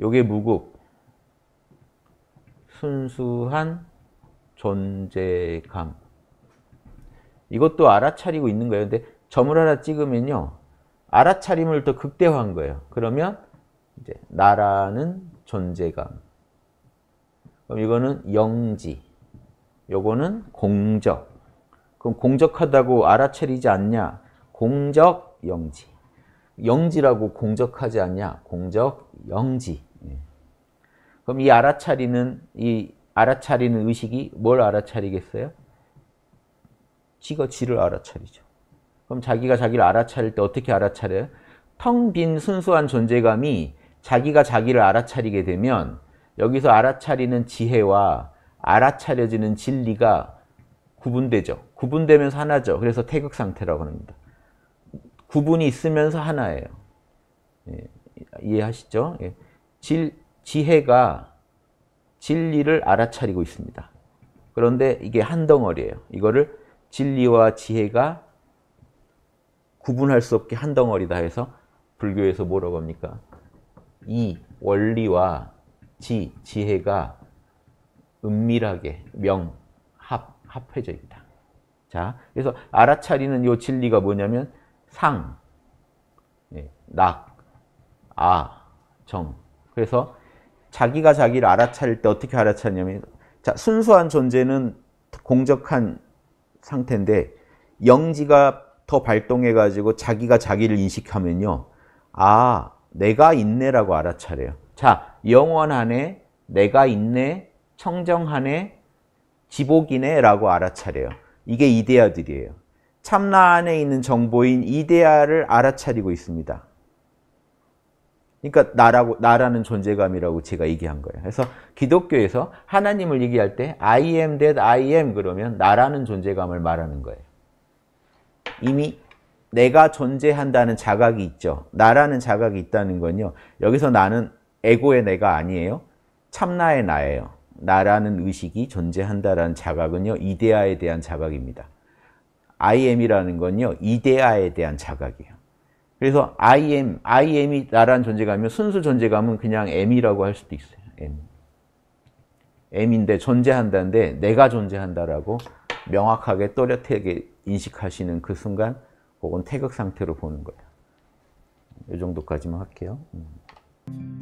요게 무국 순수한 존재감 이것도 알아차리고 있는 거예요. 근데 점을 하나 찍으면요. 알아차림을 또 극대화한 거예요. 그러면 이제 나라는 존재감. 그럼 이거는 영지. 요거는 공적. 그럼 공적하다고 알아차리지 않냐? 공적 영지. 영지라고 공적하지 않냐? 공적 영지. 예. 그럼 이 알아차리는 이 알아차리는 의식이 뭘 알아차리겠어요? 지가 지를 알아차리죠. 그럼 자기가 자기를 알아차릴 때 어떻게 알아차려요? 텅 빈 순수한 존재감이 자기가 자기를 알아차리게 되면 여기서 알아차리는 지혜와 알아차려지는 진리가 구분되죠. 구분되면서 하나죠. 그래서 태극 상태라고 합니다. 구분이 있으면서 하나예요. 예, 이해하시죠? 예. 질, 지혜가 진리를 알아차리고 있습니다. 그런데 이게 한 덩어리예요. 이거를 진리와 지혜가 구분할 수 없게 한 덩어리다 해서 불교에서 뭐라고 합니까? 이 원리와 지, 지혜가 은밀하게 명, 합, 합해져 있다. 자, 그래서 알아차리는 요 진리가 뭐냐면 상, 예, 낙, 아, 정, 그래서 자기가 자기를 알아차릴 때 어떻게 알아차리냐면 자, 순수한 존재는 공적한 상태인데 영지가 더 발동해 가지고 자기가 자기를 인식하면요. 아, 내가 있네라고 알아차려요. 자, 영원하네, 내가 있네, 청정하네, 지복이네라고 알아차려요. 이게 이데아들이에요. 참나 안에 있는 정보인 이데아를 알아차리고 있습니다. 그러니까 나라고 나라는 존재감이라고 제가 얘기한 거예요. 그래서 기독교에서 하나님을 얘기할 때 I am that I am 그러면 나라는 존재감을 말하는 거예요. 이미 내가 존재한다는 자각이 있죠. 나라는 자각이 있다는 건요. 여기서 나는 에고의 내가 아니에요. 참나의 나예요. 나라는 의식이 존재한다라는 자각은요. 이데아에 대한 자각입니다. I am이라는 건요. 이데아에 대한 자각이에요. 그래서 I am, I am이 나는 존재감이면 순수 존재감은 그냥 M이라고 할 수도 있어요. M. M인데 존재한다는데 내가 존재한다라고 명확하게 또렷하게 인식하시는 그 순간 혹은 태극 상태로 보는 거예요. 이 정도까지만 할게요. 음.